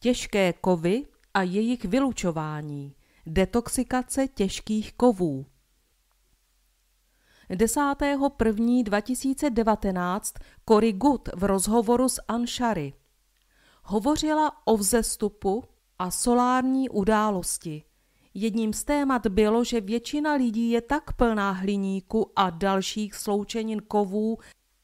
těžké kovy a jejich vylučování, detoxikace těžkých kovů. 10.1.2019 Cory Good v rozhovoru s Anšary hovořila o vzestupu a solární události. Jedním z témat bylo, že většina lidí je tak plná hliníku a dalších sloučenin kovů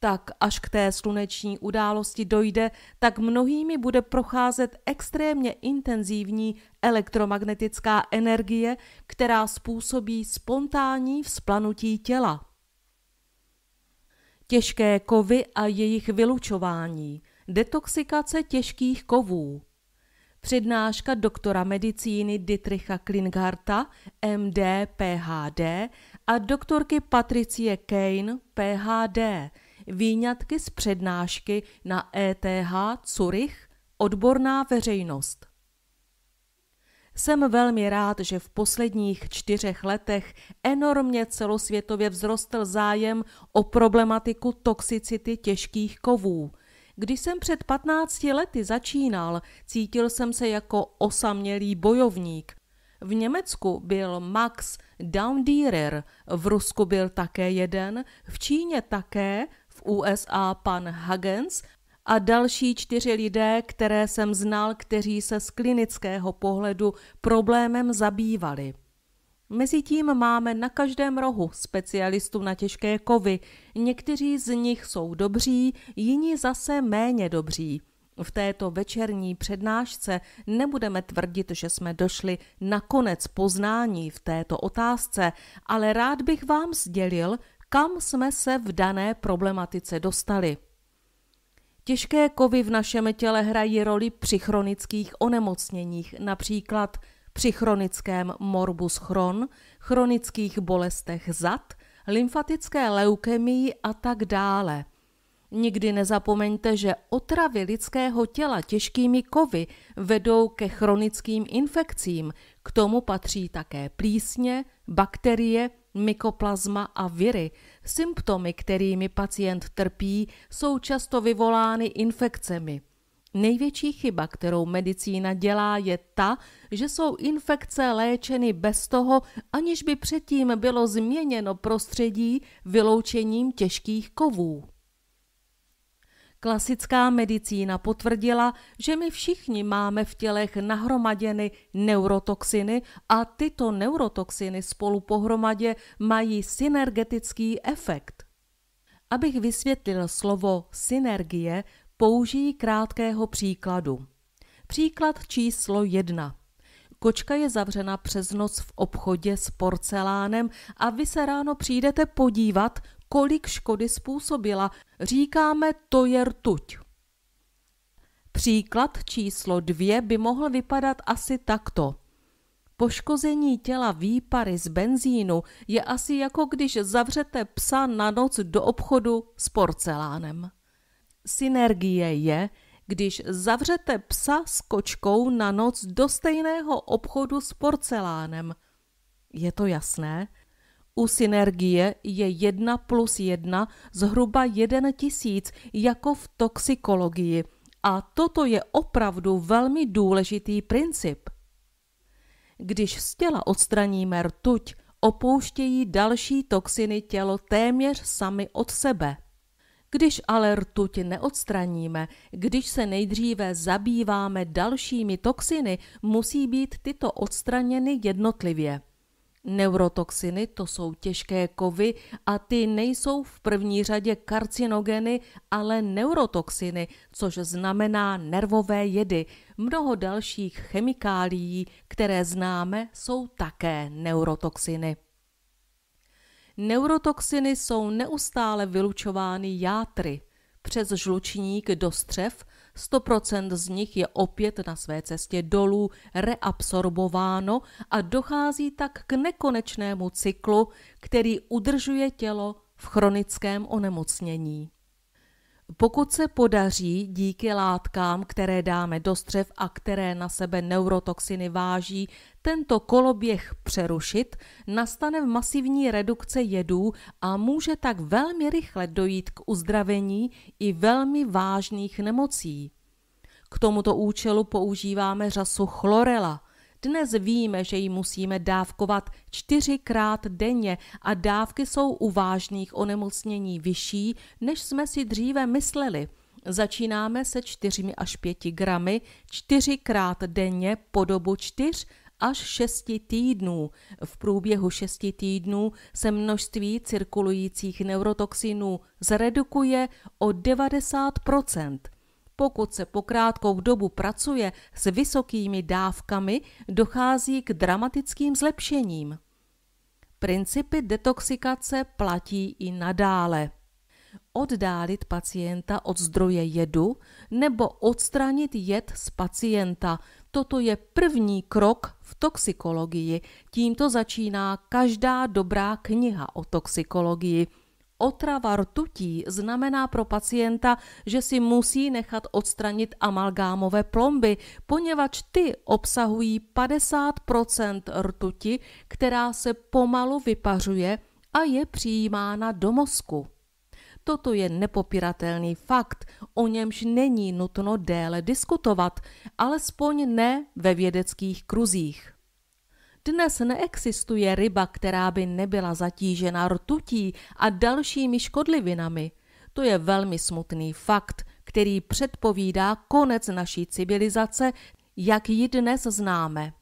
tak až k té sluneční události dojde, tak mnohými bude procházet extrémně intenzivní elektromagnetická energie, která způsobí spontánní vzplanutí těla. Těžké kovy a jejich vylučování, detoxikace těžkých kovů. Přednáška doktora medicíny Dietricha Klingarta, MD, PhD a doktorky Patricie Kane, PhD výňatky z přednášky na ETH Curych Odborná veřejnost. Jsem velmi rád, že v posledních čtyřech letech enormně celosvětově vzrostl zájem o problematiku toxicity těžkých kovů. Když jsem před 15 lety začínal, cítil jsem se jako osamělý bojovník. V Německu byl Max Daundierer, v Rusku byl také jeden, v Číně také USA pan Huggins a další čtyři lidé, které jsem znal, kteří se z klinického pohledu problémem zabývali. Mezitím máme na každém rohu specialistů na těžké kovy. Někteří z nich jsou dobří, jiní zase méně dobří. V této večerní přednášce nebudeme tvrdit, že jsme došli na konec poznání v této otázce, ale rád bych vám sdělil, kam jsme se v dané problematice dostali. Těžké kovy v našem těle hrají roli při chronických onemocněních, například při chronickém morbus chron, chronických bolestech zad, lymfatické leukemii a tak dále. Nikdy nezapomeňte, že otravy lidského těla těžkými kovy vedou ke chronickým infekcím. K tomu patří také plísně, bakterie, mykoplazma a viry – Symptomy, kterými pacient trpí, jsou často vyvolány infekcemi. Největší chyba, kterou medicína dělá, je ta, že jsou infekce léčeny bez toho, aniž by předtím bylo změněno prostředí vyloučením těžkých kovů. Klasická medicína potvrdila, že my všichni máme v tělech nahromaděny neurotoxiny a tyto neurotoxiny spolu pohromadě mají synergetický efekt. Abych vysvětlil slovo synergie, použijí krátkého příkladu. Příklad číslo jedna. Kočka je zavřena přes noc v obchodě s porcelánem a vy se ráno přijdete podívat, kolik škody způsobila. Říkáme, to je rtuť. Příklad číslo dvě by mohl vypadat asi takto. Poškození těla výpary z benzínu je asi jako když zavřete psa na noc do obchodu s porcelánem. Synergie je, když zavřete psa s kočkou na noc do stejného obchodu s porcelánem. Je to jasné? U synergie je 1 plus 1 zhruba 1 tisíc jako v toxikologii a toto je opravdu velmi důležitý princip. Když z těla odstraníme rtuť, opouštějí další toxiny tělo téměř sami od sebe. Když ale rtuť neodstraníme, když se nejdříve zabýváme dalšími toxiny, musí být tyto odstraněny jednotlivě. Neurotoxiny to jsou těžké kovy a ty nejsou v první řadě karcinogeny, ale neurotoxiny, což znamená nervové jedy. Mnoho dalších chemikálií, které známe, jsou také neurotoxiny. Neurotoxiny jsou neustále vylučovány játry, přes žlučník do střev 100% z nich je opět na své cestě dolů reabsorbováno a dochází tak k nekonečnému cyklu, který udržuje tělo v chronickém onemocnění. Pokud se podaří díky látkám, které dáme do střev a které na sebe neurotoxiny váží, tento koloběh přerušit, nastane v masivní redukce jedů a může tak velmi rychle dojít k uzdravení i velmi vážných nemocí. K tomuto účelu používáme řasu chlorela – dnes víme, že ji musíme dávkovat čtyřikrát denně a dávky jsou u vážných onemocnění vyšší, než jsme si dříve mysleli. Začínáme se 4 až 5 gramy čtyřikrát denně po dobu 4 až 6 týdnů. V průběhu 6 týdnů se množství cirkulujících neurotoxinů zredukuje o 90 pokud se po krátkou dobu pracuje s vysokými dávkami, dochází k dramatickým zlepšením. Principy detoxikace platí i nadále. Oddálit pacienta od zdroje jedu nebo odstranit jed z pacienta. Toto je první krok v toxikologii. Tímto začíná každá dobrá kniha o toxikologii. Otrava rtutí znamená pro pacienta, že si musí nechat odstranit amalgámové plomby, poněvadž ty obsahují 50 rtuti, která se pomalu vypařuje a je přijímána do mozku. Toto je nepopiratelný fakt, o němž není nutno déle diskutovat, alespoň ne ve vědeckých kruzích. Dnes neexistuje ryba, která by nebyla zatížena rtutí a dalšími škodlivinami. To je velmi smutný fakt, který předpovídá konec naší civilizace, jak ji dnes známe.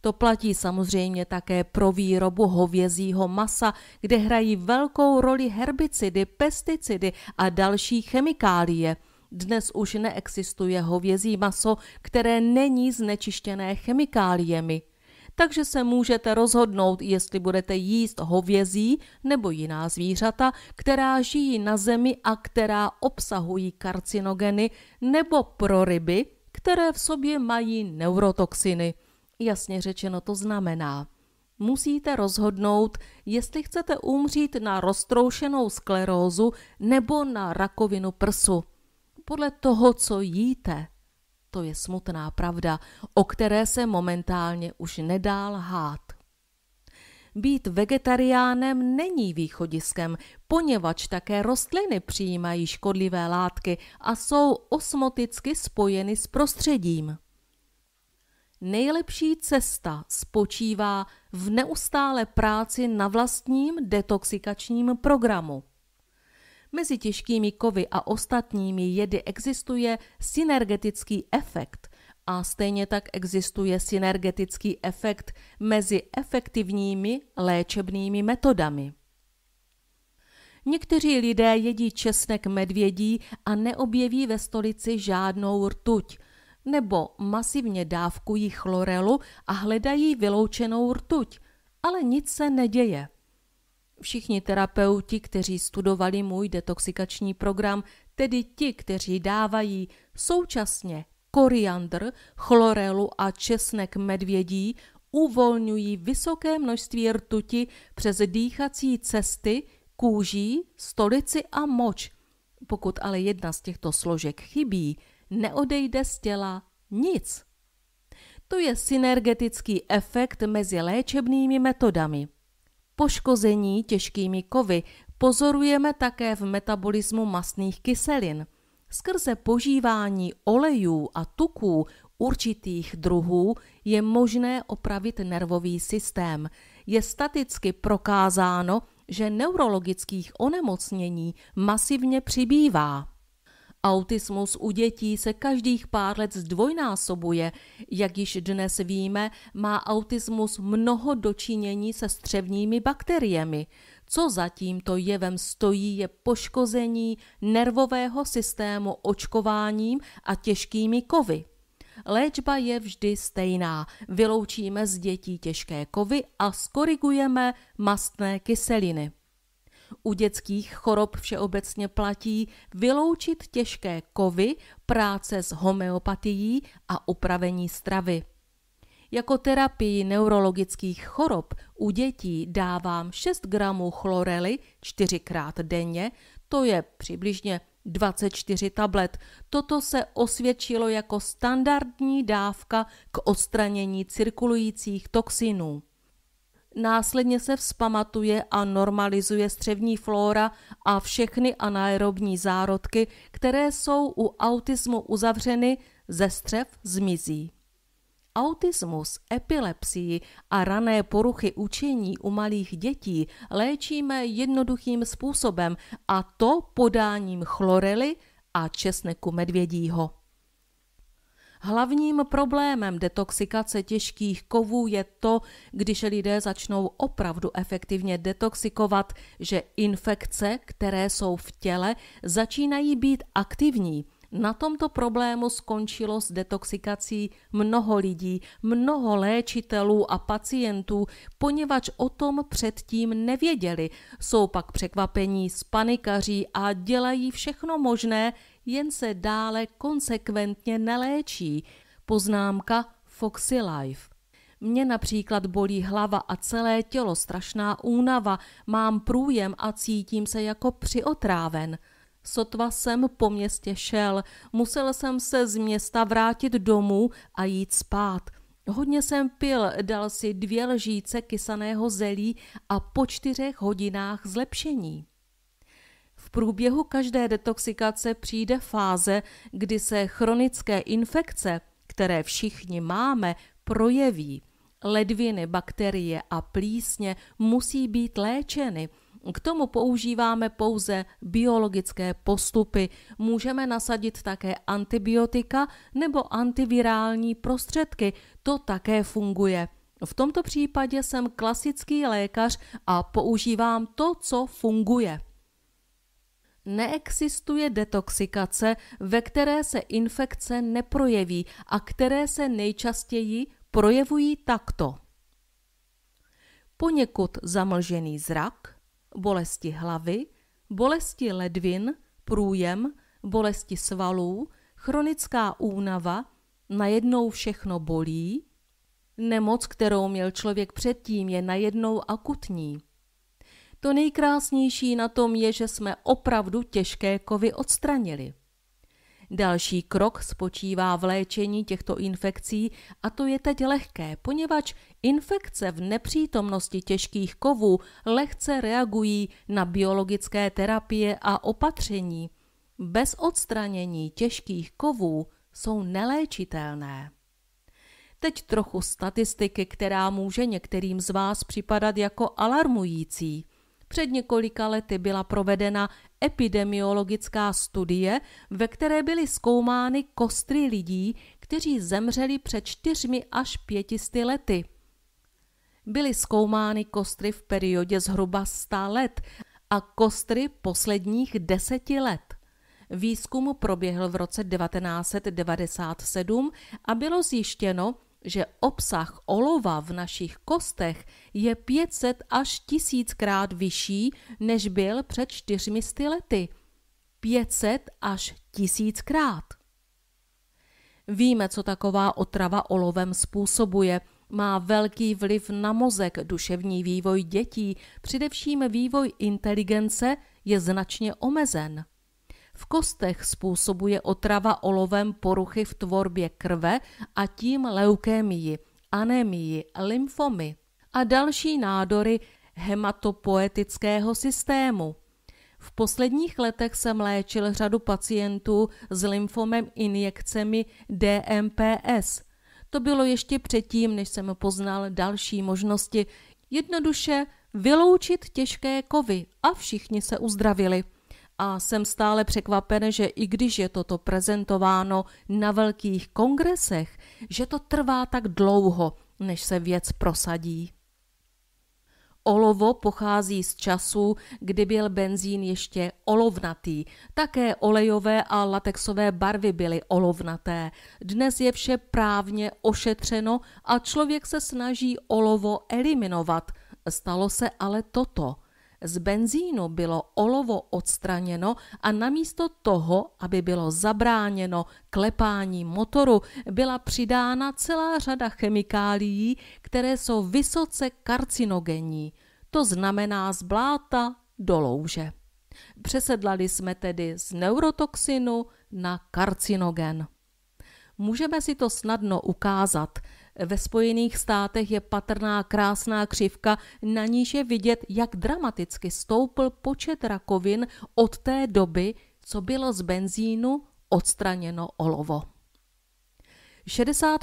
To platí samozřejmě také pro výrobu hovězího masa, kde hrají velkou roli herbicidy, pesticidy a další chemikálie. Dnes už neexistuje hovězí maso, které není znečištěné chemikáliemi takže se můžete rozhodnout, jestli budete jíst hovězí nebo jiná zvířata, která žijí na zemi a která obsahují karcinogeny, nebo pro ryby, které v sobě mají neurotoxiny. Jasně řečeno to znamená, musíte rozhodnout, jestli chcete umřít na roztroušenou sklerózu nebo na rakovinu prsu. Podle toho, co jíte. To je smutná pravda, o které se momentálně už nedá lhát. Být vegetariánem není východiskem, poněvadž také rostliny přijímají škodlivé látky a jsou osmoticky spojeny s prostředím. Nejlepší cesta spočívá v neustále práci na vlastním detoxikačním programu. Mezi těžkými kovy a ostatními jedy existuje synergetický efekt a stejně tak existuje synergetický efekt mezi efektivními léčebnými metodami. Někteří lidé jedí česnek medvědí a neobjeví ve stolici žádnou rtuť, nebo masivně dávkují chlorelu a hledají vyloučenou rtuť, ale nic se neděje. Všichni terapeuti, kteří studovali můj detoxikační program, tedy ti, kteří dávají současně koriandr, chlorelu a česnek medvědí, uvolňují vysoké množství rtuti přes dýchací cesty, kůží, stolici a moč. Pokud ale jedna z těchto složek chybí, neodejde z těla nic. To je synergetický efekt mezi léčebnými metodami poškození těžkými kovy pozorujeme také v metabolismu masných kyselin. Skrze požívání olejů a tuků určitých druhů je možné opravit nervový systém. Je staticky prokázáno, že neurologických onemocnění masivně přibývá. Autismus u dětí se každých pár let zdvojnásobuje. Jak již dnes víme, má autismus mnoho dočinění se střevními bakteriemi. Co za tímto jevem stojí, je poškození nervového systému očkováním a těžkými kovy. Léčba je vždy stejná. Vyloučíme z dětí těžké kovy a skorigujeme mastné kyseliny. U dětských chorob všeobecně platí vyloučit těžké kovy, práce s homeopatií a upravení stravy. Jako terapii neurologických chorob u dětí dávám 6 gramů chlorely krát denně, to je přibližně 24 tablet. Toto se osvědčilo jako standardní dávka k odstranění cirkulujících toxinů. Následně se vzpamatuje a normalizuje střevní flóra a všechny anaerobní zárodky, které jsou u autismu uzavřeny, ze střev zmizí. Autismus, epilepsii a rané poruchy učení u malých dětí léčíme jednoduchým způsobem a to podáním chlorely a česneku medvědího. Hlavním problémem detoxikace těžkých kovů je to, když lidé začnou opravdu efektivně detoxikovat, že infekce, které jsou v těle, začínají být aktivní. Na tomto problému skončilo s detoxikací mnoho lidí, mnoho léčitelů a pacientů, poněvadž o tom předtím nevěděli. Jsou pak překvapení, spanikaří a dělají všechno možné, jen se dále konsekventně neléčí. Poznámka Foxy Life. Mně například bolí hlava a celé tělo, strašná únava, mám průjem a cítím se jako přiotráven. Sotva jsem po městě šel, musel jsem se z města vrátit domů a jít spát. Hodně jsem pil, dal si dvě lžíce kysaného zelí a po čtyřech hodinách zlepšení průběhu každé detoxikace přijde fáze, kdy se chronické infekce, které všichni máme, projeví. Ledviny, bakterie a plísně musí být léčeny. K tomu používáme pouze biologické postupy. Můžeme nasadit také antibiotika nebo antivirální prostředky. To také funguje. V tomto případě jsem klasický lékař a používám to, co funguje. Neexistuje detoxikace, ve které se infekce neprojeví a které se nejčastěji projevují takto. Poněkud zamlžený zrak, bolesti hlavy, bolesti ledvin, průjem, bolesti svalů, chronická únava, najednou všechno bolí, nemoc, kterou měl člověk předtím, je najednou akutní – to nejkrásnější na tom je, že jsme opravdu těžké kovy odstranili. Další krok spočívá v léčení těchto infekcí a to je teď lehké, poněvadž infekce v nepřítomnosti těžkých kovů lehce reagují na biologické terapie a opatření. Bez odstranění těžkých kovů jsou neléčitelné. Teď trochu statistiky, která může některým z vás připadat jako alarmující. Před několika lety byla provedena epidemiologická studie, ve které byly zkoumány kostry lidí, kteří zemřeli před čtyřmi až pětisty lety. Byly zkoumány kostry v periodě zhruba 100 let a kostry posledních deseti let. Výzkum proběhl v roce 1997 a bylo zjištěno, že obsah olova v našich kostech je 500 až 1000 krát vyšší, než byl před 400 lety. 500 až 1000 krát. Víme, co taková otrava olovem způsobuje. Má velký vliv na mozek, duševní vývoj dětí, především vývoj inteligence je značně omezen. V kostech způsobuje otrava olovem poruchy v tvorbě krve a tím leukémii, anémii, lymfomy a další nádory hematopoetického systému. V posledních letech jsem léčil řadu pacientů s lymfomem injekcemi DMPS. To bylo ještě předtím, než jsem poznal další možnosti. Jednoduše vyloučit těžké kovy a všichni se uzdravili a jsem stále překvapen, že i když je toto prezentováno na velkých kongresech, že to trvá tak dlouho, než se věc prosadí. Olovo pochází z času, kdy byl benzín ještě olovnatý. Také olejové a latexové barvy byly olovnaté. Dnes je vše právně ošetřeno a člověk se snaží olovo eliminovat. Stalo se ale toto – z benzínu bylo olovo odstraněno a namísto toho, aby bylo zabráněno klepání motoru, byla přidána celá řada chemikálií, které jsou vysoce karcinogenní. To znamená z bláta do louže. Přesedlali jsme tedy z neurotoxinu na karcinogen. Můžeme si to snadno ukázat – ve Spojených státech je patrná krásná křivka, na níž je vidět, jak dramaticky stoupl počet rakovin od té doby, co bylo z benzínu odstraněno olovo. 60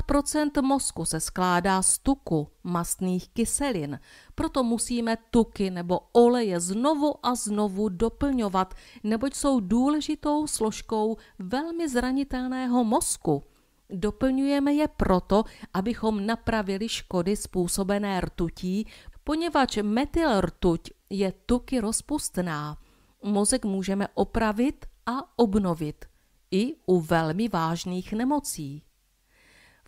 mozku se skládá z tuku, mastných kyselin. Proto musíme tuky nebo oleje znovu a znovu doplňovat, neboť jsou důležitou složkou velmi zranitelného mozku – Doplňujeme je proto, abychom napravili škody způsobené rtutí, poněvadž rtuť je tuky rozpustná. Mozek můžeme opravit a obnovit i u velmi vážných nemocí.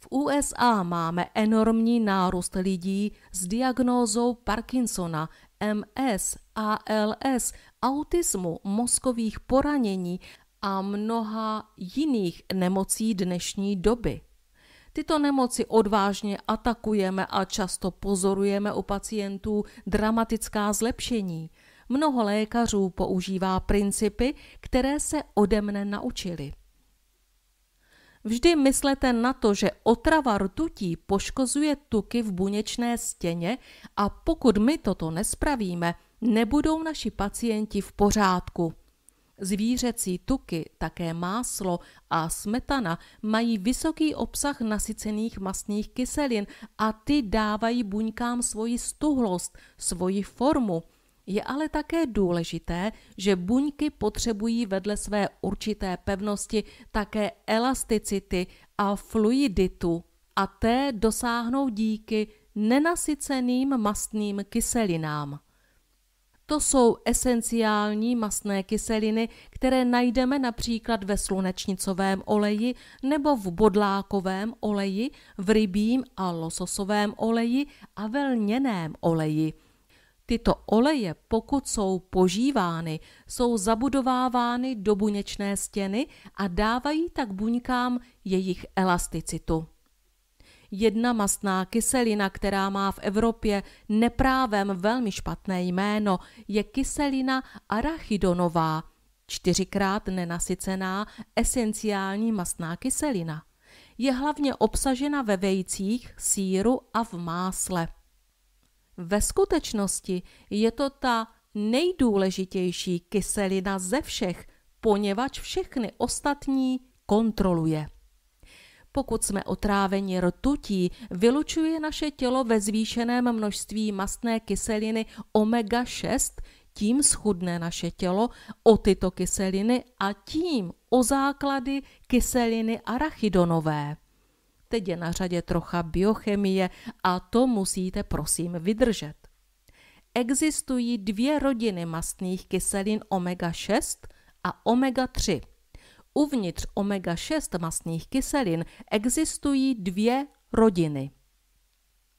V USA máme enormní nárůst lidí s diagnózou Parkinsona, MS, ALS, autismu, mozkových poranění a mnoha jiných nemocí dnešní doby. Tyto nemoci odvážně atakujeme a často pozorujeme u pacientů dramatická zlepšení. Mnoho lékařů používá principy, které se ode mne naučili. Vždy myslete na to, že otrava rtutí poškozuje tuky v buněčné stěně a pokud my toto nespravíme, nebudou naši pacienti v pořádku. Zvířecí tuky, také máslo a smetana mají vysoký obsah nasycených mastných kyselin a ty dávají buňkám svoji stuhlost, svoji formu. Je ale také důležité, že buňky potřebují vedle své určité pevnosti také elasticity a fluiditu a té dosáhnou díky nenasyceným mastným kyselinám. To jsou esenciální masné kyseliny, které najdeme například ve slunečnicovém oleji nebo v bodlákovém oleji, v rybím a lososovém oleji a ve lněném oleji. Tyto oleje, pokud jsou požívány, jsou zabudovávány do buněčné stěny a dávají tak buňkám jejich elasticitu jedna mastná kyselina, která má v Evropě neprávem velmi špatné jméno, je kyselina arachidonová, čtyřikrát nenasycená esenciální mastná kyselina. Je hlavně obsažena ve vejcích, síru a v másle. Ve skutečnosti je to ta nejdůležitější kyselina ze všech, poněvadž všechny ostatní kontroluje. Pokud jsme otráveni rtutí, vylučuje naše tělo ve zvýšeném množství mastné kyseliny omega-6, tím schudne naše tělo o tyto kyseliny a tím o základy kyseliny arachidonové. Teď je na řadě trocha biochemie a to musíte prosím vydržet. Existují dvě rodiny mastných kyselin omega-6 a omega-3. Uvnitř omega-6 mastných kyselin existují dvě rodiny.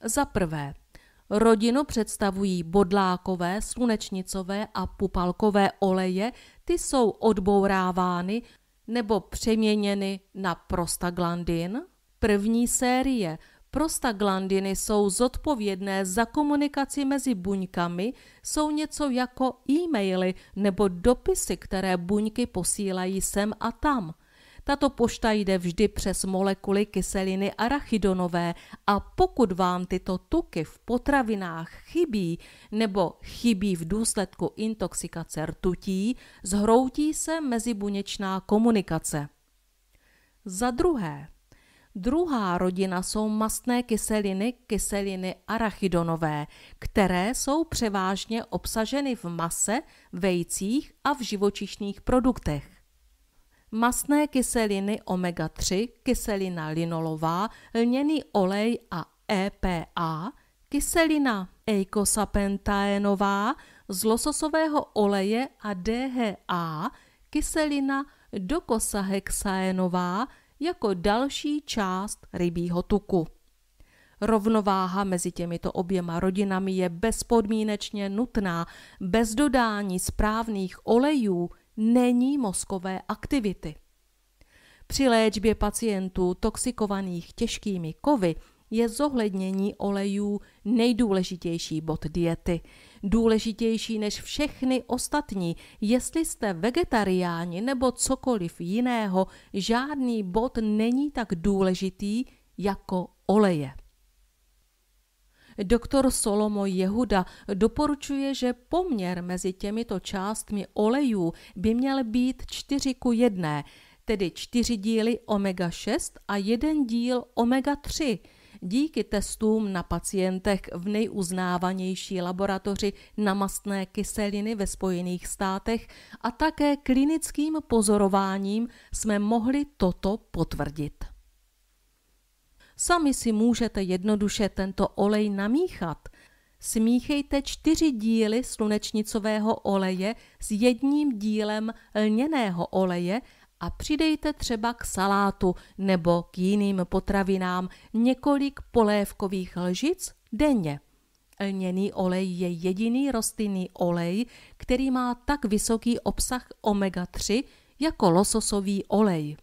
Za prvé, rodinu představují bodlákové, slunečnicové a pupalkové oleje, ty jsou odbourávány nebo přeměněny na prostaglandin. První série Prostaglandiny jsou zodpovědné za komunikaci mezi buňkami, jsou něco jako e-maily nebo dopisy, které buňky posílají sem a tam. Tato pošta jde vždy přes molekuly kyseliny arachidonové a pokud vám tyto tuky v potravinách chybí nebo chybí v důsledku intoxikace rtutí, zhroutí se mezibuněčná komunikace. Za druhé, Druhá rodina jsou mastné kyseliny, kyseliny arachidonové, které jsou převážně obsaženy v mase, vejcích a v živočišných produktech. Mastné kyseliny omega-3, kyselina linolová, lněný olej a EPA, kyselina eikosapentaenová z lososového oleje a DHA, kyselina dokosahexaenová jako další část rybího tuku. Rovnováha mezi těmito oběma rodinami je bezpodmínečně nutná. Bez dodání správných olejů není mozkové aktivity. Při léčbě pacientů toxikovaných těžkými kovy je zohlednění olejů nejdůležitější bod diety důležitější než všechny ostatní. Jestli jste vegetariáni nebo cokoliv jiného, žádný bod není tak důležitý jako oleje. Doktor Solomo Jehuda doporučuje, že poměr mezi těmito částmi olejů by měl být 4 ku 1, tedy 4 díly omega 6 a 1 díl omega 3 díky testům na pacientech v nejuznávanější laboratoři na mastné kyseliny ve Spojených státech a také klinickým pozorováním jsme mohli toto potvrdit. Sami si můžete jednoduše tento olej namíchat. Smíchejte čtyři díly slunečnicového oleje s jedním dílem lněného oleje a přidejte třeba k salátu nebo k jiným potravinám několik polévkových lžic denně. Lněný olej je jediný rostlinný olej, který má tak vysoký obsah omega-3 jako lososový olej.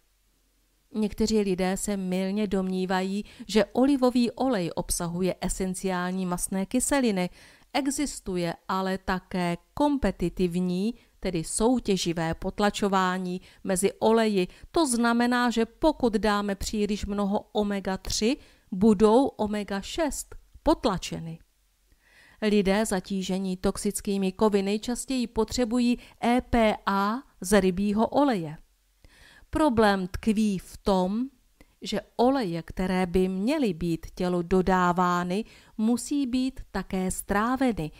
Někteří lidé se mylně domnívají, že olivový olej obsahuje esenciální masné kyseliny. Existuje ale také kompetitivní tedy soutěživé potlačování mezi oleji. To znamená, že pokud dáme příliš mnoho omega-3, budou omega-6 potlačeny. Lidé zatížení toxickými kovy nejčastěji potřebují EPA z rybího oleje. Problém tkví v tom, že oleje, které by měly být tělu dodávány, musí být také stráveny,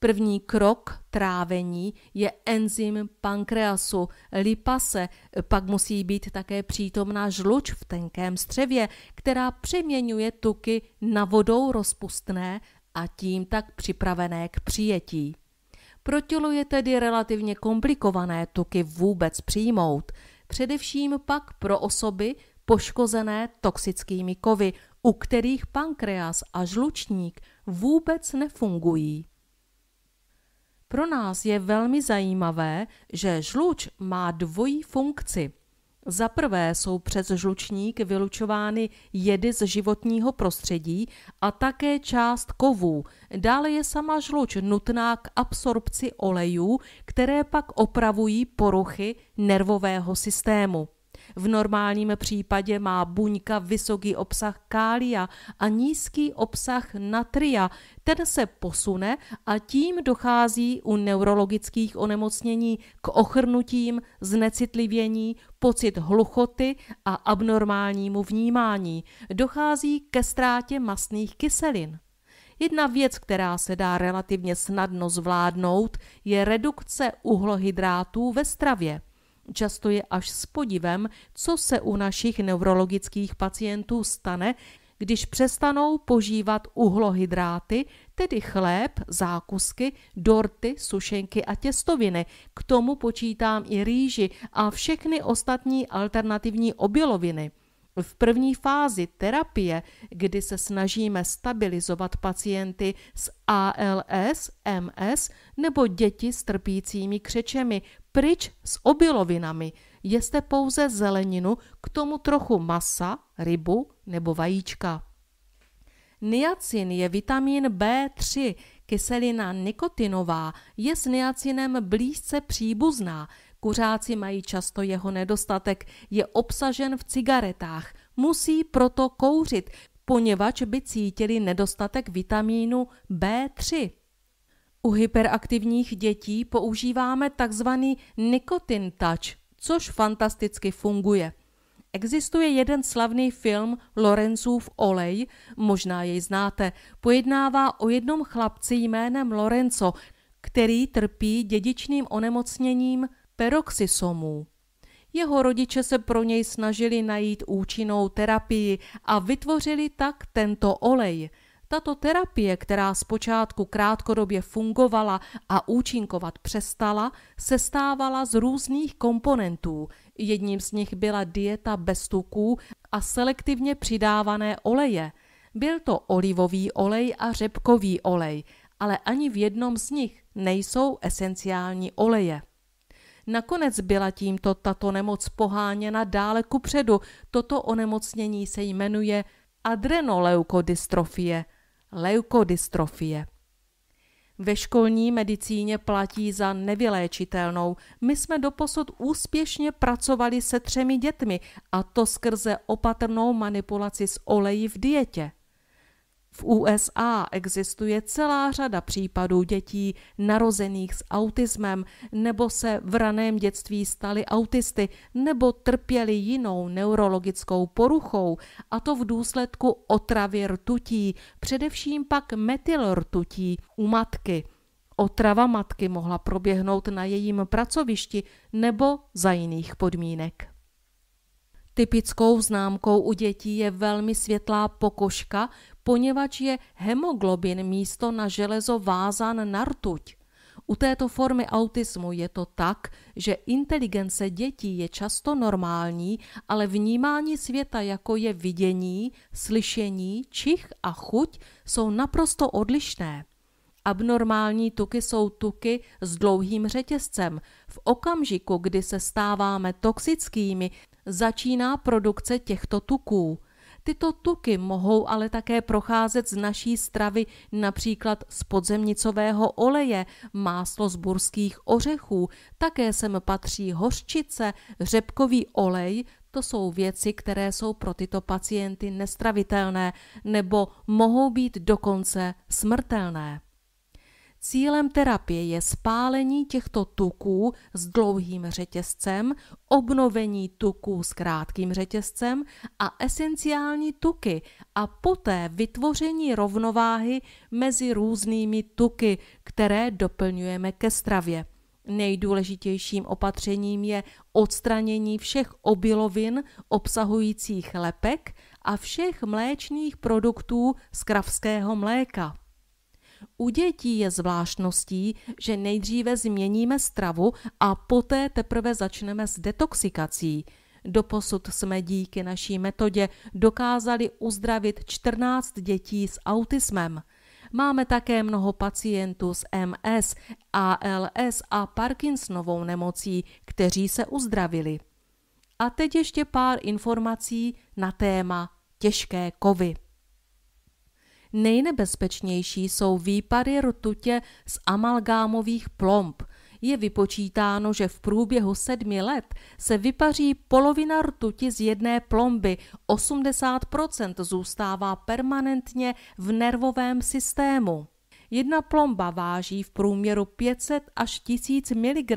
První krok trávení je enzym pankreasu lipase, pak musí být také přítomná žluč v tenkém střevě, která přeměňuje tuky na vodou rozpustné a tím tak připravené k přijetí. Pro tělo je tedy relativně komplikované tuky vůbec přijmout, především pak pro osoby poškozené toxickými kovy, u kterých pankreas a žlučník vůbec nefungují. Pro nás je velmi zajímavé, že žluč má dvojí funkci. Za prvé jsou přes žlučník vylučovány jedy z životního prostředí a také část kovů. Dále je sama žluč nutná k absorpci olejů, které pak opravují poruchy nervového systému. V normálním případě má buňka vysoký obsah kália a nízký obsah natria. Ten se posune a tím dochází u neurologických onemocnění k ochrnutím, znecitlivění, pocit hluchoty a abnormálnímu vnímání. Dochází ke ztrátě mastných kyselin. Jedna věc, která se dá relativně snadno zvládnout, je redukce uhlohydrátů ve stravě. Často je až s podivem, co se u našich neurologických pacientů stane, když přestanou požívat uhlohydráty, tedy chléb, zákusky, dorty, sušenky a těstoviny. K tomu počítám i rýži a všechny ostatní alternativní obiloviny. V první fázi terapie, kdy se snažíme stabilizovat pacienty s ALS, MS nebo děti s trpícími křečemi, pryč s obilovinami, jeste pouze zeleninu, k tomu trochu masa, rybu nebo vajíčka. Niacin je vitamin B3, kyselina nikotinová, je s niacinem blízce příbuzná. Kuřáci mají často jeho nedostatek, je obsažen v cigaretách, musí proto kouřit, poněvadž by cítili nedostatek vitamínu B3. U hyperaktivních dětí používáme tzv. nikotin touch, což fantasticky funguje. Existuje jeden slavný film Lorenzův olej, možná jej znáte. Pojednává o jednom chlapci jménem Lorenzo, který trpí dědičným onemocněním peroxisomů. Jeho rodiče se pro něj snažili najít účinnou terapii a vytvořili tak tento olej – tato terapie, která zpočátku krátkodobě fungovala a účinkovat přestala, se stávala z různých komponentů. Jedním z nich byla dieta bez tuků a selektivně přidávané oleje. Byl to olivový olej a řepkový olej, ale ani v jednom z nich nejsou esenciální oleje. Nakonec byla tímto tato nemoc poháněna dále kupředu. Toto onemocnění se jmenuje adrenoleukodystrofie – leukodystrofie. Ve školní medicíně platí za nevyléčitelnou. My jsme doposud úspěšně pracovali se třemi dětmi a to skrze opatrnou manipulaci s oleji v dietě. V USA existuje celá řada případů dětí narozených s autismem nebo se v raném dětství staly autisty nebo trpěli jinou neurologickou poruchou, a to v důsledku otravy rtutí, především pak metylrtutí u matky. Otrava matky mohla proběhnout na jejím pracovišti nebo za jiných podmínek. Typickou známkou u dětí je velmi světlá pokožka, poněvadž je hemoglobin místo na železo vázán na rtuť. U této formy autismu je to tak, že inteligence dětí je často normální, ale vnímání světa jako je vidění, slyšení, čich a chuť jsou naprosto odlišné. Abnormální tuky jsou tuky s dlouhým řetězcem. V okamžiku, kdy se stáváme toxickými, začíná produkce těchto tuků. Tyto tuky mohou ale také procházet z naší stravy například z podzemnicového oleje, máslo z burských ořechů, také sem patří hořčice, řepkový olej, to jsou věci, které jsou pro tyto pacienty nestravitelné nebo mohou být dokonce smrtelné. Cílem terapie je spálení těchto tuků s dlouhým řetězcem, obnovení tuků s krátkým řetězcem a esenciální tuky a poté vytvoření rovnováhy mezi různými tuky, které doplňujeme ke stravě. Nejdůležitějším opatřením je odstranění všech obilovin obsahujících lepek a všech mléčných produktů z kravského mléka. U dětí je zvláštností, že nejdříve změníme stravu a poté teprve začneme s detoxikací. Doposud jsme díky naší metodě dokázali uzdravit 14 dětí s autismem. Máme také mnoho pacientů s MS, ALS a Parkinsonovou nemocí, kteří se uzdravili. A teď ještě pár informací na téma těžké kovy. Nejnebezpečnější jsou výpary rtutě z amalgámových plomb. Je vypočítáno, že v průběhu sedmi let se vypaří polovina rtuti z jedné plomby, 80% zůstává permanentně v nervovém systému. Jedna plomba váží v průměru 500 až 1000 mg,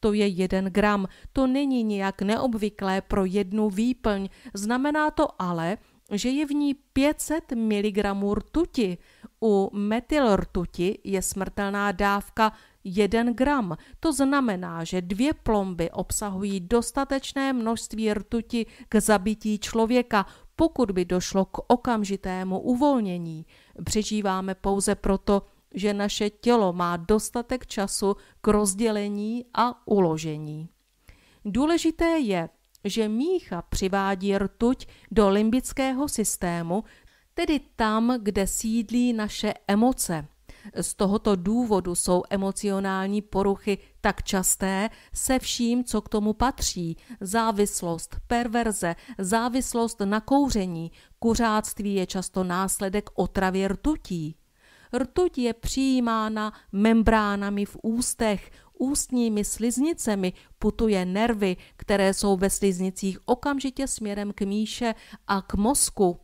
to je 1 gram. To není nijak neobvyklé pro jednu výplň, znamená to ale, že je v ní 500 mg rtuti. U metylrtuti je smrtelná dávka 1 gram. To znamená, že dvě plomby obsahují dostatečné množství rtuti k zabití člověka, pokud by došlo k okamžitému uvolnění. Přežíváme pouze proto, že naše tělo má dostatek času k rozdělení a uložení. Důležité je, že mícha přivádí rtuť do limbického systému, tedy tam, kde sídlí naše emoce. Z tohoto důvodu jsou emocionální poruchy tak časté se vším, co k tomu patří. Závislost, perverze, závislost na kouření, kuřáctví je často následek otravy rtutí. Rtuť je přijímána membránami v ústech, ústními sliznicemi putuje nervy, které jsou ve sliznicích okamžitě směrem k míše a k mozku.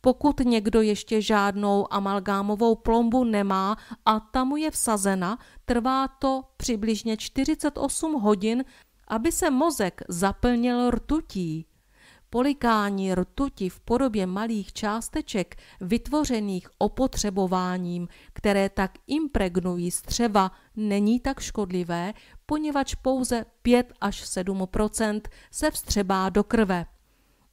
Pokud někdo ještě žádnou amalgámovou plombu nemá a ta mu je vsazena, trvá to přibližně 48 hodin, aby se mozek zaplnil rtutí. Polikání rtuti v podobě malých částeček vytvořených opotřebováním, které tak impregnují střeva, není tak škodlivé, poněvadž pouze 5 až 7 se vstřebá do krve.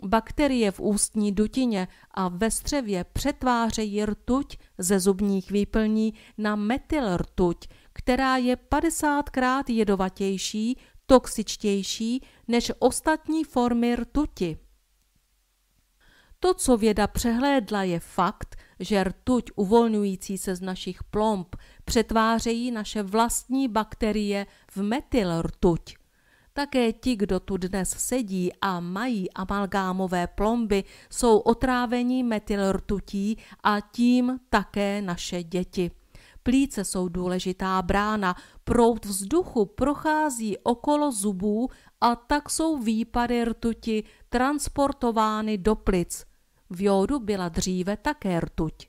Bakterie v ústní dutině a ve střevě přetvářejí rtuť ze zubních výplní na metylrtuť, která je 50krát jedovatější, toxičtější než ostatní formy rtuti. To, co věda přehlédla, je fakt, že rtuť uvolňující se z našich plomb přetvářejí naše vlastní bakterie v metylrtuť. Také ti, kdo tu dnes sedí a mají amalgámové plomby, jsou otrávení metylrtutí a tím také naše děti. Plíce jsou důležitá brána, prout vzduchu prochází okolo zubů a tak jsou výpady rtuti transportovány do plic. V jódu byla dříve také rtuť.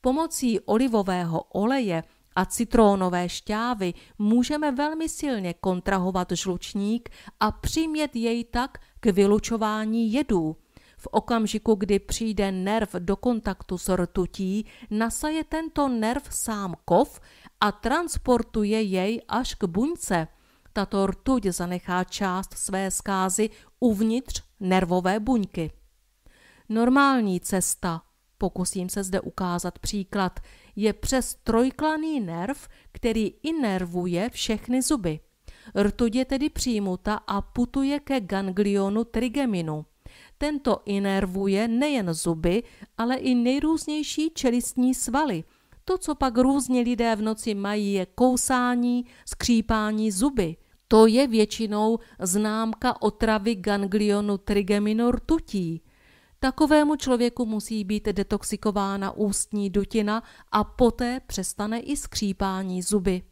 Pomocí olivového oleje a citrónové šťávy můžeme velmi silně kontrahovat žlučník a přimět jej tak k vylučování jedů. V okamžiku, kdy přijde nerv do kontaktu s rtutí, nasaje tento nerv sám kov a transportuje jej až k buňce. Tato rtuť zanechá část své zkázy uvnitř nervové buňky. Normální cesta, pokusím se zde ukázat příklad, je přes trojklaný nerv, který inervuje všechny zuby. Rtuť je tedy přijmuta a putuje ke ganglionu trigeminu. Tento inervuje nejen zuby, ale i nejrůznější čelistní svaly. To, co pak různě lidé v noci mají, je kousání, skřípání zuby. To je většinou známka otravy ganglionu trigeminu rtutí. Takovému člověku musí být detoxikována ústní dutina a poté přestane i skřípání zuby.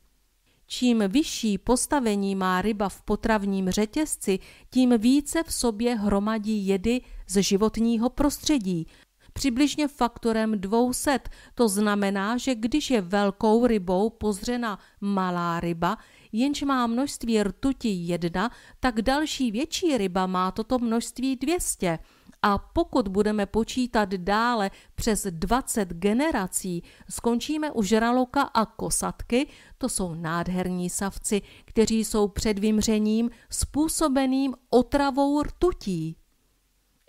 Čím vyšší postavení má ryba v potravním řetězci, tím více v sobě hromadí jedy z životního prostředí, přibližně faktorem 200. To znamená, že když je velkou rybou pozřena malá ryba, jenž má množství rtuti 1, tak další větší ryba má toto množství 200 a pokud budeme počítat dále přes 20 generací, skončíme u žraloka a kosatky, to jsou nádherní savci, kteří jsou před vymřením způsobeným otravou rtutí.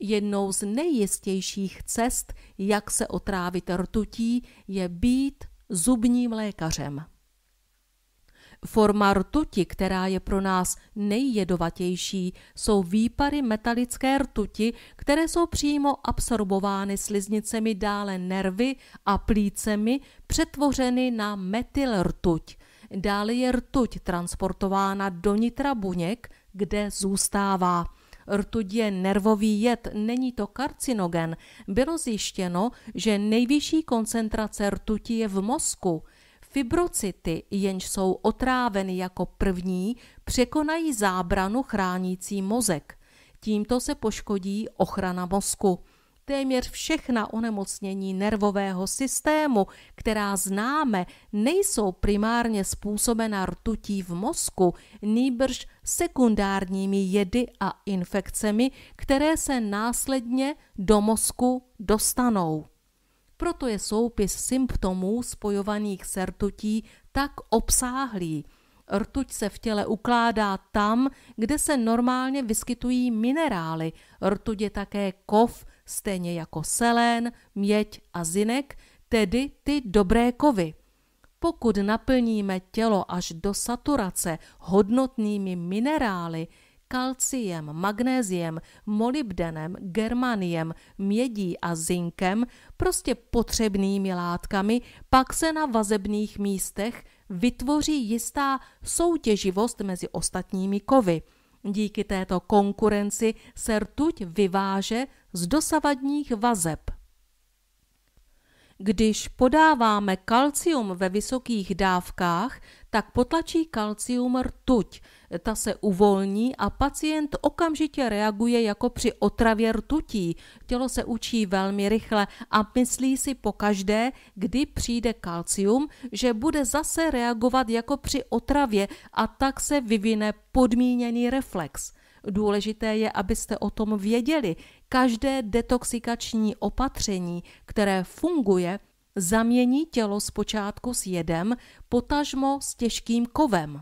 Jednou z nejistějších cest, jak se otrávit rtutí, je být zubním lékařem. Forma rtuti, která je pro nás nejjedovatější, jsou výpary metalické rtuti, které jsou přímo absorbovány sliznicemi dále nervy a plícemi, přetvořeny na metyl rtuť. Dále je rtuť transportována do nitra buněk, kde zůstává. Rtuť je nervový jed, není to karcinogen. Bylo zjištěno, že nejvyšší koncentrace rtuti je v mozku – Fibrocity, jenž jsou otráveny jako první, překonají zábranu chránící mozek. Tímto se poškodí ochrana mozku. Téměř všechna onemocnění nervového systému, která známe, nejsou primárně způsobena rtutí v mozku, nýbrž sekundárními jedy a infekcemi, které se následně do mozku dostanou. Proto je soupis symptomů spojovaných s rtutí tak obsáhlý. Rtuť se v těle ukládá tam, kde se normálně vyskytují minerály. Rtuť je také kov, stejně jako selén, měď a zinek, tedy ty dobré kovy. Pokud naplníme tělo až do saturace hodnotnými minerály, kalciem, magnéziem, molybdenem, germaniem, mědí a zinkem, prostě potřebnými látkami, pak se na vazebných místech vytvoří jistá soutěživost mezi ostatními kovy. Díky této konkurenci se rtuť vyváže z dosavadních vazeb. Když podáváme kalcium ve vysokých dávkách, tak potlačí kalcium rtuť. Ta se uvolní a pacient okamžitě reaguje jako při otravě rtutí. Tělo se učí velmi rychle a myslí si po každé, kdy přijde kalcium, že bude zase reagovat jako při otravě a tak se vyvine podmíněný reflex. Důležité je, abyste o tom věděli. Každé detoxikační opatření, které funguje, zamění tělo zpočátku s jedem, potažmo s těžkým kovem.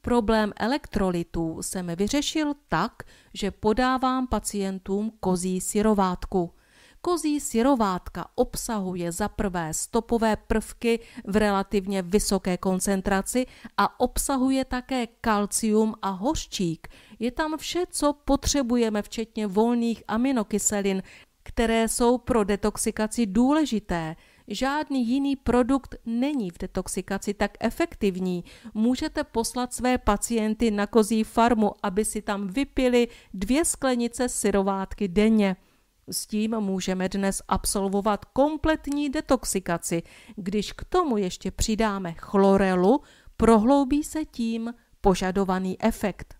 Problém elektrolitů jsem vyřešil tak, že podávám pacientům kozí syrovátku. Kozí syrovátka obsahuje za prvé stopové prvky v relativně vysoké koncentraci a obsahuje také kalcium a hořčík. Je tam vše, co potřebujeme, včetně volných aminokyselin, které jsou pro detoxikaci důležité – Žádný jiný produkt není v detoxikaci tak efektivní. Můžete poslat své pacienty na kozí farmu, aby si tam vypili dvě sklenice syrovátky denně. S tím můžeme dnes absolvovat kompletní detoxikaci. Když k tomu ještě přidáme chlorelu, prohloubí se tím požadovaný efekt.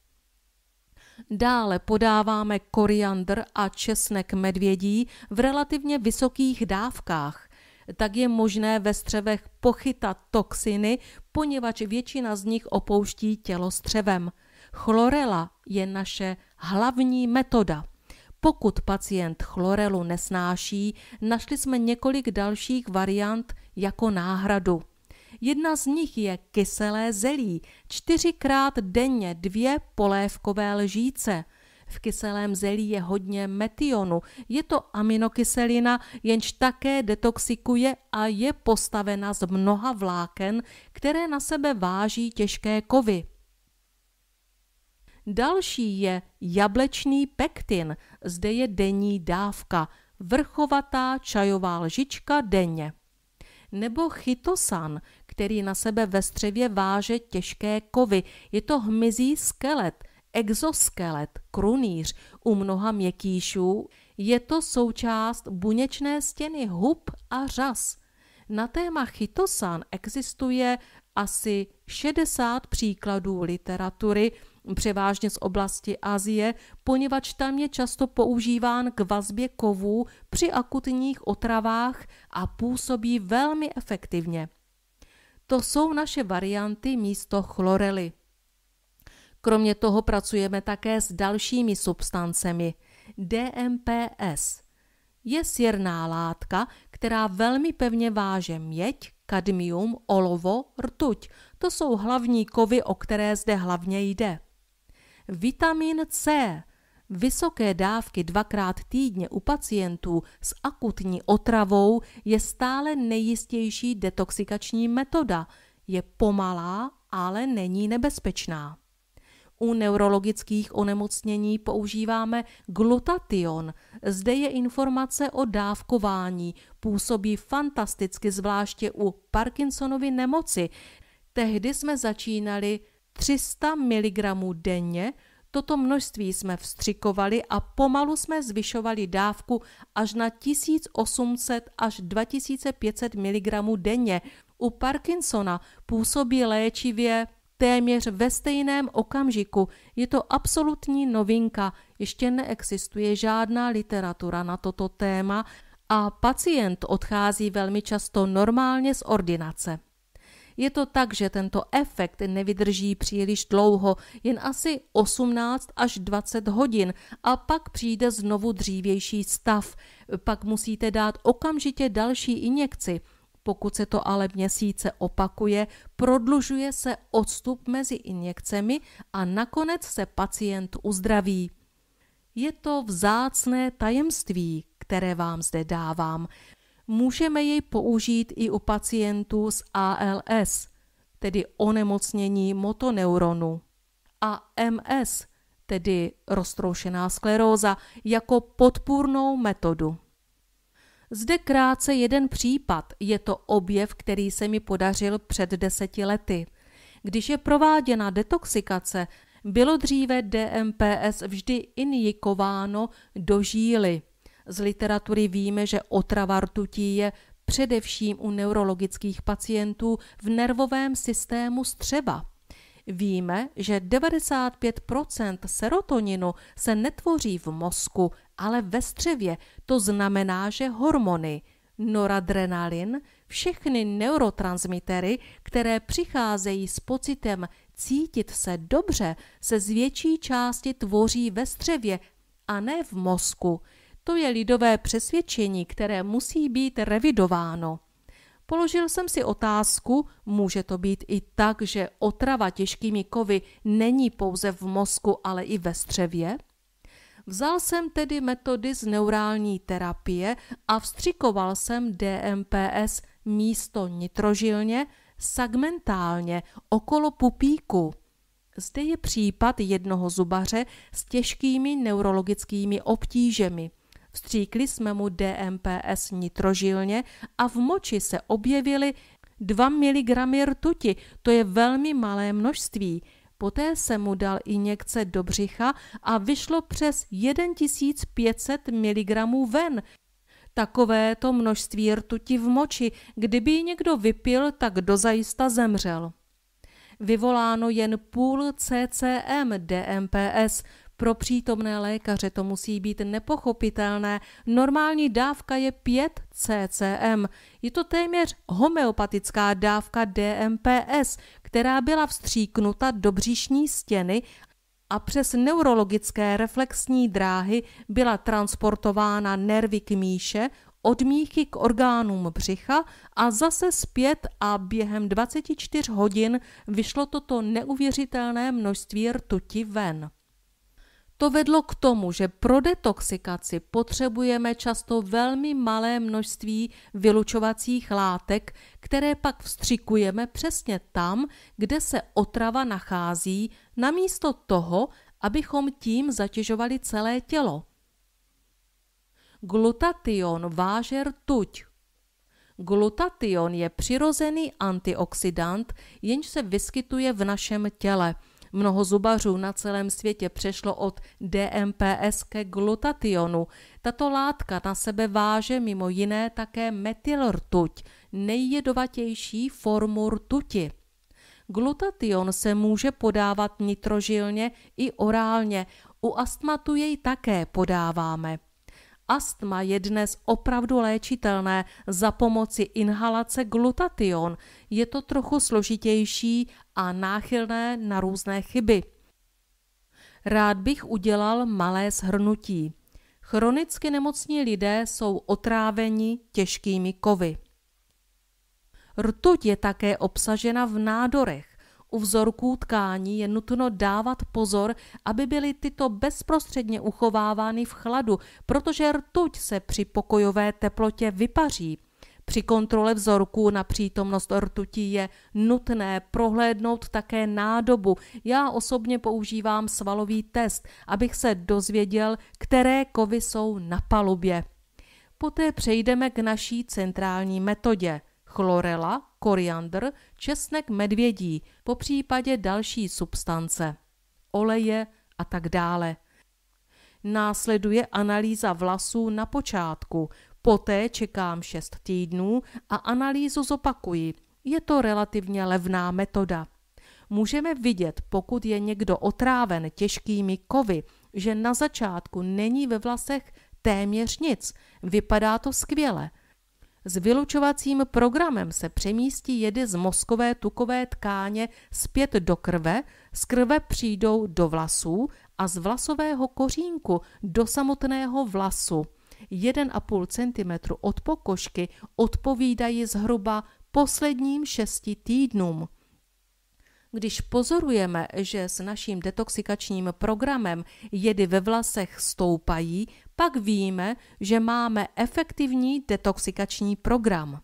Dále podáváme koriandr a česnek medvědí v relativně vysokých dávkách tak je možné ve střevech pochytat toxiny, poněvadž většina z nich opouští tělo střevem. Chlorela je naše hlavní metoda. Pokud pacient chlorelu nesnáší, našli jsme několik dalších variant jako náhradu. Jedna z nich je kyselé zelí, čtyřikrát denně dvě polévkové lžíce. V kyselém zelí je hodně metionu. Je to aminokyselina, jenž také detoxikuje a je postavena z mnoha vláken, které na sebe váží těžké kovy. Další je jablečný pektin. Zde je denní dávka, vrchovatá čajová lžička denně. Nebo chytosan, který na sebe ve střevě váže těžké kovy. Je to hmyzí skelet, exoskelet, krunýř u mnoha měkýšů, je to součást buněčné stěny hub a řas. Na téma chytosan existuje asi 60 příkladů literatury, převážně z oblasti Asie, poněvadž tam je často používán k vazbě kovů při akutních otravách a působí velmi efektivně. To jsou naše varianty místo chlorely. Kromě toho pracujeme také s dalšími substancemi. DMPS je sírná látka, která velmi pevně váže měď, kadmium, olovo, rtuť. To jsou hlavní kovy, o které zde hlavně jde. Vitamin C Vysoké dávky dvakrát týdně u pacientů s akutní otravou je stále nejistější detoxikační metoda. Je pomalá, ale není nebezpečná u neurologických onemocnění používáme glutation. Zde je informace o dávkování. Působí fantasticky, zvláště u Parkinsonovy nemoci. Tehdy jsme začínali 300 mg denně, Toto množství jsme vstřikovali a pomalu jsme zvyšovali dávku až na 1800 až 2500 mg denně. U Parkinsona působí léčivě téměř ve stejném okamžiku. Je to absolutní novinka, ještě neexistuje žádná literatura na toto téma a pacient odchází velmi často normálně z ordinace. Je to tak, že tento efekt nevydrží příliš dlouho, jen asi 18 až 20 hodin a pak přijde znovu dřívější stav. Pak musíte dát okamžitě další injekci – pokud se to ale měsíce opakuje, prodlužuje se odstup mezi injekcemi a nakonec se pacient uzdraví. Je to vzácné tajemství, které vám zde dávám. Můžeme jej použít i u pacientů s ALS, tedy onemocnění motoneuronu, a MS, tedy roztroušená skleróza, jako podpůrnou metodu. Zde krátce jeden případ, je to objev, který se mi podařil před deseti lety. Když je prováděna detoxikace, bylo dříve DMPS vždy injikováno do žíly. Z literatury víme, že otrava rtutí je především u neurologických pacientů v nervovém systému střeva. Víme, že 95 serotoninu se netvoří v mozku, ale ve střevě. To znamená, že hormony noradrenalin, všechny neurotransmitery, které přicházejí s pocitem cítit se dobře, se z větší části tvoří ve střevě a ne v mozku. To je lidové přesvědčení, které musí být revidováno. Položil jsem si otázku, může to být i tak, že otrava těžkými kovy není pouze v mozku, ale i ve střevě? Vzal jsem tedy metody z neurální terapie a vstřikoval jsem DMPS místo nitrožilně, segmentálně, okolo pupíku. Zde je případ jednoho zubaře s těžkými neurologickými obtížemi – Vstříkli jsme mu DMPS nitrožilně a v moči se objevily 2 mg rtuti, to je velmi malé množství. Poté se mu dal injekce do břicha a vyšlo přes 1500 mg ven. Takové to množství rtuti v moči, kdyby ji někdo vypil, tak dozajista zemřel. Vyvoláno jen půl CCM DMPS, pro přítomné lékaře to musí být nepochopitelné. Normální dávka je 5 CCM. Je to téměř homeopatická dávka DMPS, která byla vstříknuta do bříšní stěny a přes neurologické reflexní dráhy byla transportována nervy k míše, od míchy k orgánům břicha a zase zpět a během 24 hodin vyšlo toto neuvěřitelné množství rtuti ven. To vedlo k tomu, že pro detoxikaci potřebujeme často velmi malé množství vylučovacích látek, které pak vstřikujeme přesně tam, kde se otrava nachází, namísto toho, abychom tím zatěžovali celé tělo. Glutation váže rtuť. Glutation je přirozený antioxidant, jenž se vyskytuje v našem těle – Mnoho zubařů na celém světě přešlo od DMPS ke glutationu. Tato látka na sebe váže mimo jiné také metylrtuť, nejjedovatější formu rtuti. Glutation se může podávat nitrožilně i orálně, u astmatu jej také podáváme. Astma je dnes opravdu léčitelné za pomoci inhalace glutation. Je to trochu složitější a náchylné na různé chyby. Rád bych udělal malé shrnutí. Chronicky nemocní lidé jsou otráveni těžkými kovy. Rtuť je také obsažena v nádorech. U vzorků tkání je nutno dávat pozor, aby byly tyto bezprostředně uchovávány v chladu, protože rtuť se při pokojové teplotě vypaří. Při kontrole vzorků na přítomnost rtutí je nutné prohlédnout také nádobu. Já osobně používám svalový test, abych se dozvěděl, které kovy jsou na palubě. Poté přejdeme k naší centrální metodě – chlorela, koriandr, česnek medvědí, po případě další substance, oleje a tak dále. Následuje analýza vlasů na počátku, poté čekám 6 týdnů a analýzu zopakuji. Je to relativně levná metoda. Můžeme vidět, pokud je někdo otráven těžkými kovy, že na začátku není ve vlasech téměř nic. Vypadá to skvěle – s vylučovacím programem se přemístí jedy z mozkové tukové tkáně zpět do krve, z krve přijdou do vlasů a z vlasového kořínku do samotného vlasu. 1,5 cm od pokožky odpovídají zhruba posledním šesti týdnům. Když pozorujeme, že s naším detoxikačním programem jedy ve vlasech stoupají, pak víme, že máme efektivní detoxikační program.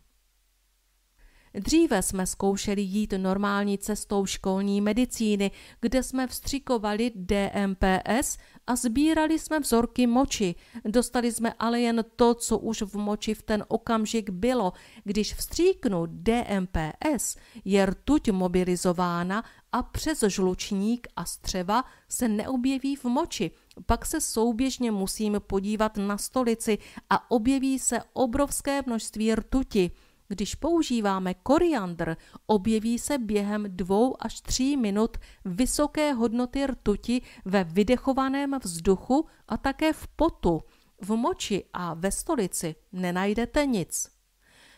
Dříve jsme zkoušeli jít normální cestou školní medicíny, kde jsme vstřikovali DMPS a sbírali jsme vzorky moči. Dostali jsme ale jen to, co už v moči v ten okamžik bylo. Když vstříknu DMPS, je rtuť mobilizována a přes žlučník a střeva se neobjeví v moči pak se souběžně musíme podívat na stolici a objeví se obrovské množství rtuti. Když používáme koriandr, objeví se během dvou až tří minut vysoké hodnoty rtuti ve vydechovaném vzduchu a také v potu. V moči a ve stolici nenajdete nic.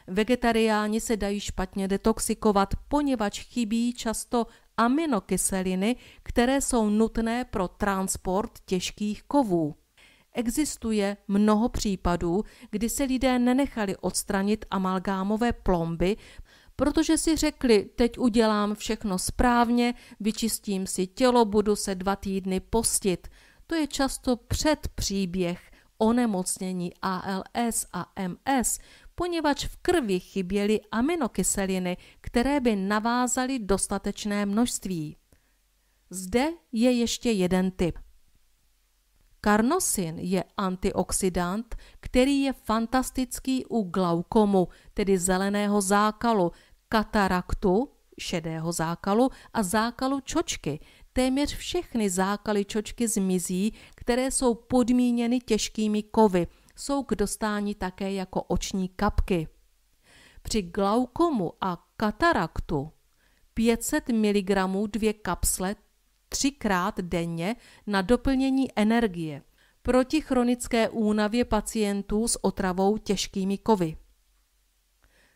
Vegetariáni se dají špatně detoxikovat, poněvadž chybí často aminokyseliny, které jsou nutné pro transport těžkých kovů. Existuje mnoho případů, kdy se lidé nenechali odstranit amalgámové plomby, protože si řekli, teď udělám všechno správně, vyčistím si tělo, budu se dva týdny postit. To je často před příběh onemocnění ALS a MS, poněvadž v krvi chyběly aminokyseliny, které by navázaly dostatečné množství. Zde je ještě jeden typ. Karnosin je antioxidant, který je fantastický u glaukomu, tedy zeleného zákalu, kataraktu, šedého zákalu a zákalu čočky. Téměř všechny zákaly čočky zmizí, které jsou podmíněny těžkými kovy – jsou k dostání také jako oční kapky. Při glaukomu a kataraktu 500 mg dvě kapsle třikrát denně na doplnění energie proti chronické únavě pacientů s otravou těžkými kovy.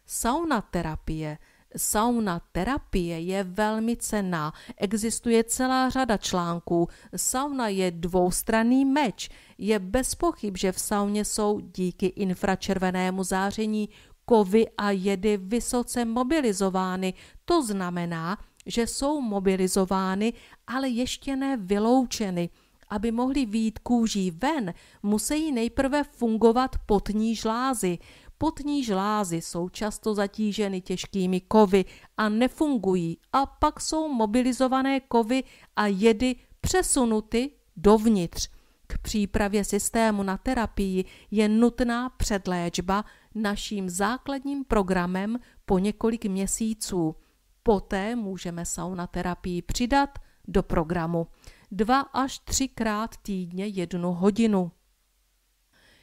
Sauna terapie sauna terapie je velmi cená. Existuje celá řada článků. Sauna je dvoustranný meč. Je bez pochyb, že v sauně jsou díky infračervenému záření kovy a jedy vysoce mobilizovány. To znamená, že jsou mobilizovány, ale ještě ne vyloučeny. Aby mohly výjít kůží ven, musí nejprve fungovat potní žlázy. Potní žlázy jsou často zatíženy těžkými kovy a nefungují a pak jsou mobilizované kovy a jedy přesunuty dovnitř. K přípravě systému na terapii je nutná předléčba naším základním programem po několik měsíců. Poté můžeme saunaterapii přidat do programu dva až třikrát týdně jednu hodinu.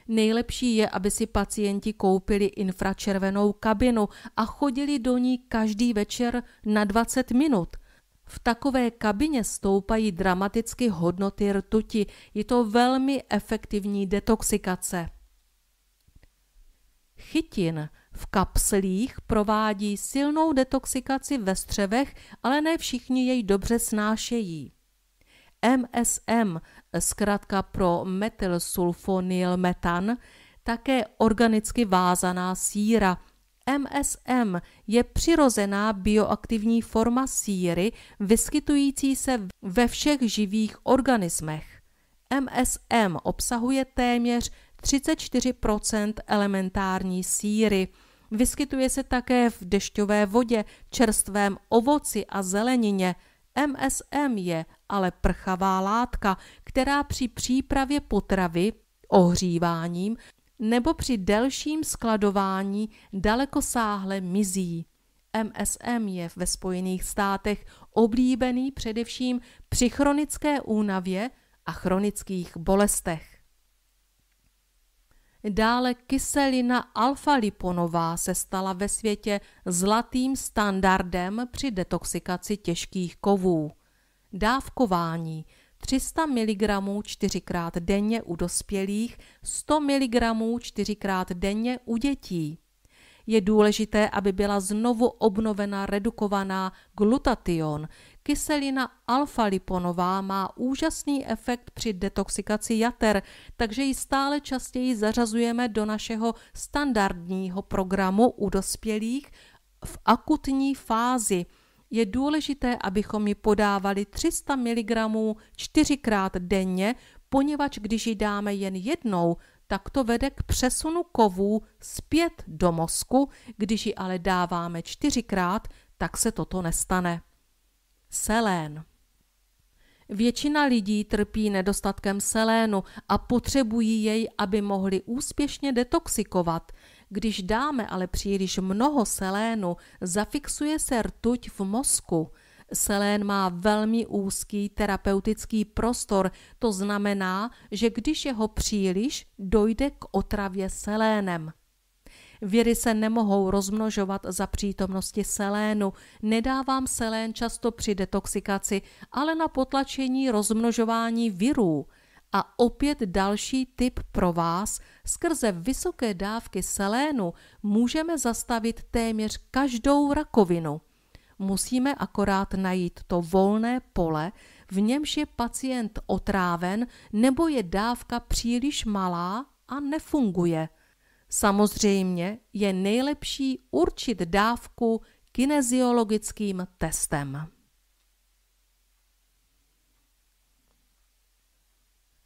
Nejlepší je, aby si pacienti koupili infračervenou kabinu a chodili do ní každý večer na 20 minut. V takové kabině stoupají dramaticky hodnoty rtuti. Je to velmi efektivní detoxikace. Chytin v kapslích provádí silnou detoxikaci ve střevech, ale ne všichni jej dobře snášejí. MSM, zkrátka pro metylsulfonylmetan, také organicky vázaná síra. MSM je přirozená bioaktivní forma síry vyskytující se ve všech živých organismech. MSM obsahuje téměř 34 elementární síry. Vyskytuje se také v dešťové vodě, čerstvém ovoci a zelenině. MSM je ale prchavá látka, která při přípravě potravy ohříváním nebo při delším skladování daleko sáhle mizí. MSM je ve Spojených státech oblíbený především při chronické únavě a chronických bolestech. Dále kyselina alfa-liponová se stala ve světě zlatým standardem při detoxikaci těžkých kovů. Dávkování 300 mg 4x denně u dospělých, 100 mg 4x denně u dětí. Je důležité, aby byla znovu obnovena redukovaná glutation. Kyselina alfa-liponová má úžasný efekt při detoxikaci jater, takže ji stále častěji zařazujeme do našeho standardního programu u dospělých v akutní fázi – je důležité, abychom ji podávali 300 mg čtyřikrát denně, poněvadž když ji dáme jen jednou, tak to vede k přesunu kovů zpět do mozku, když ji ale dáváme čtyřikrát, tak se toto nestane. Selén Většina lidí trpí nedostatkem selénu a potřebují jej, aby mohli úspěšně detoxikovat – když dáme ale příliš mnoho selénu, zafixuje se rtuť v mozku. Selén má velmi úzký terapeutický prostor, to znamená, že když jeho příliš, dojde k otravě selénem. Věry se nemohou rozmnožovat za přítomnosti selénu. Nedávám selén často při detoxikaci, ale na potlačení rozmnožování virů – a opět další tip pro vás. Skrze vysoké dávky selénu můžeme zastavit téměř každou rakovinu. Musíme akorát najít to volné pole, v němž je pacient otráven nebo je dávka příliš malá a nefunguje. Samozřejmě je nejlepší určit dávku kineziologickým testem.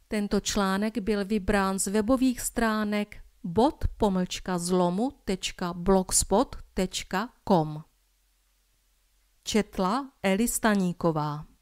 Tento článek byl vybrán z webových stránek bot.zlomu.blogspot.com. Četla Eli Staníková